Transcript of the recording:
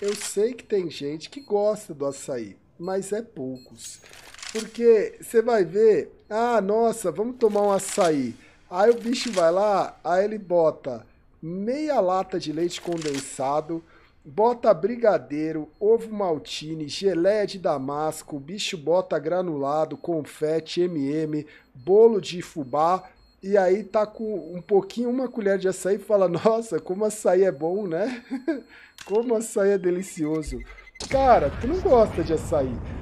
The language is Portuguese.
Eu sei que tem gente que gosta do açaí, mas é poucos. Porque você vai ver, ah, nossa, vamos tomar um açaí. Aí o bicho vai lá, aí ele bota meia lata de leite condensado, bota brigadeiro, ovo maltine, geleia de damasco, o bicho bota granulado, confete, MM, bolo de fubá, e aí tá com um pouquinho, uma colher de açaí e fala: Nossa, como açaí é bom, né? como açaí é delicioso. Cara, tu não gosta de açaí.